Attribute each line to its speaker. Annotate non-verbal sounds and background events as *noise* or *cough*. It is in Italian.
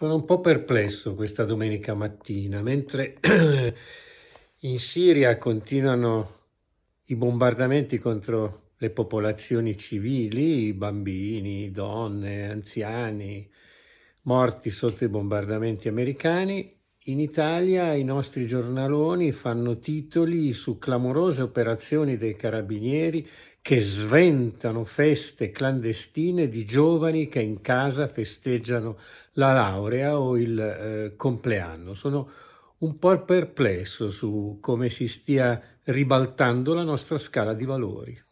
Speaker 1: Sono un po' perplesso questa domenica mattina, mentre *clears throat* in Siria continuano i bombardamenti contro le popolazioni civili, bambini, donne, anziani, morti sotto i bombardamenti americani, in Italia i nostri giornaloni fanno titoli su clamorose operazioni dei carabinieri che sventano feste clandestine di giovani che in casa festeggiano la laurea o il eh, compleanno. Sono un po' perplesso su come si stia ribaltando la nostra scala di valori.